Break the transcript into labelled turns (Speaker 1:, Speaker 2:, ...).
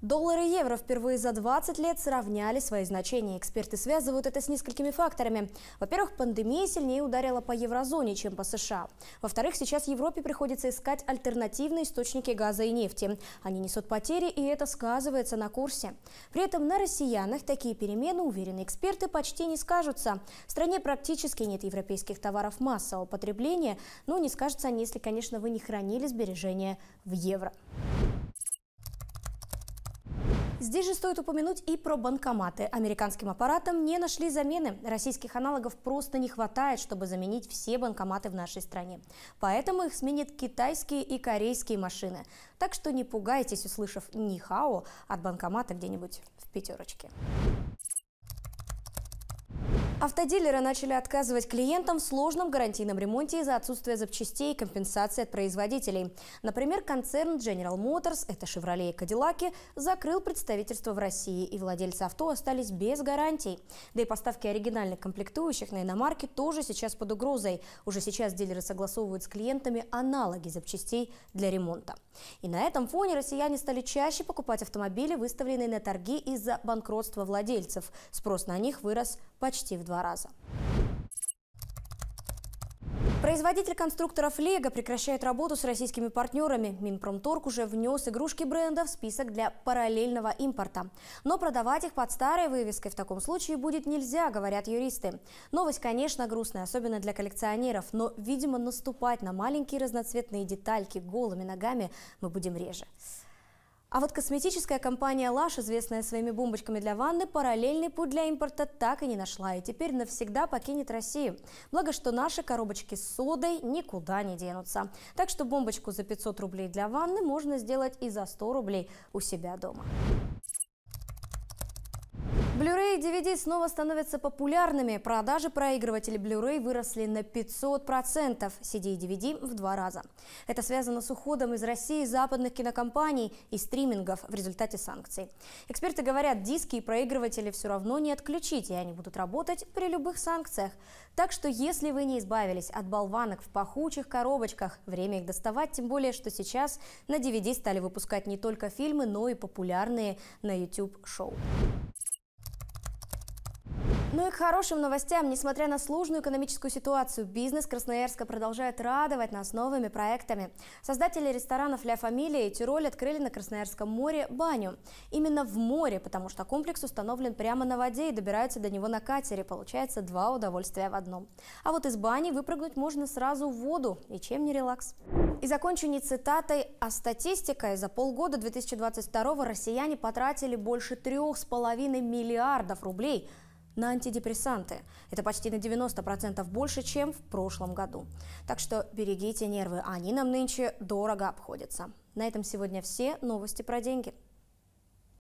Speaker 1: Доллары и евро впервые за 20 лет сравняли свои значения. Эксперты связывают это с несколькими факторами. Во-первых, пандемия сильнее ударила по еврозоне, чем по США. Во-вторых, сейчас Европе приходится искать альтернативные источники газа и нефти. Они несут потери, и это сказывается на курсе. При этом на россиянах такие перемены, уверены эксперты, почти не скажутся. В стране практически нет европейских товаров массового потребления, но не скажется, если, конечно, вы не хранили сбережения в евро. Здесь же стоит упомянуть и про банкоматы. Американским аппаратам не нашли замены. Российских аналогов просто не хватает, чтобы заменить все банкоматы в нашей стране. Поэтому их сменят китайские и корейские машины. Так что не пугайтесь, услышав «ни хао» от банкомата где-нибудь в пятерочке. Автодилеры начали отказывать клиентам в сложном гарантийном ремонте из-за отсутствия запчастей и компенсации от производителей. Например, концерн General Motors, это Chevrolet и Cadillac, закрыл представительство в России, и владельцы авто остались без гарантий. Да и поставки оригинальных комплектующих на иномарке тоже сейчас под угрозой. Уже сейчас дилеры согласовывают с клиентами аналоги запчастей для ремонта. И на этом фоне россияне стали чаще покупать автомобили, выставленные на торги из-за банкротства владельцев. Спрос на них вырос почти в два раза. Производитель конструкторов «Лего» прекращает работу с российскими партнерами. Минпромторг уже внес игрушки бренда в список для параллельного импорта. Но продавать их под старой вывеской в таком случае будет нельзя, говорят юристы. Новость, конечно, грустная, особенно для коллекционеров. Но, видимо, наступать на маленькие разноцветные детальки голыми ногами мы будем реже. А вот косметическая компания «Лаш», известная своими бомбочками для ванны, параллельный путь для импорта так и не нашла и теперь навсегда покинет Россию. Благо, что наши коробочки с содой никуда не денутся. Так что бомбочку за 500 рублей для ванны можно сделать и за 100 рублей у себя дома. Blu-ray и DVD снова становятся популярными. Продажи проигрывателей Blu-ray выросли на 500%, CD и DVD в два раза. Это связано с уходом из России западных кинокомпаний и стримингов в результате санкций. Эксперты говорят, диски и проигрыватели все равно не отключить, и они будут работать при любых санкциях. Так что если вы не избавились от болванок в пахучих коробочках, время их доставать, тем более, что сейчас на DVD стали выпускать не только фильмы, но и популярные на YouTube-шоу. Ну и к хорошим новостям. Несмотря на сложную экономическую ситуацию, бизнес Красноярска продолжает радовать нас новыми проектами. Создатели ресторанов «Ля Фамилия» и «Тироль» открыли на Красноярском море баню. Именно в море, потому что комплекс установлен прямо на воде и добираются до него на катере. Получается два удовольствия в одном. А вот из бани выпрыгнуть можно сразу в воду. И чем не релакс? И закончу не цитатой, а статистикой. За полгода 2022 россияне потратили больше 3,5 миллиардов рублей – на антидепрессанты. Это почти на 90% больше, чем в прошлом году. Так что берегите нервы, они нам нынче дорого обходятся. На этом сегодня все новости про деньги.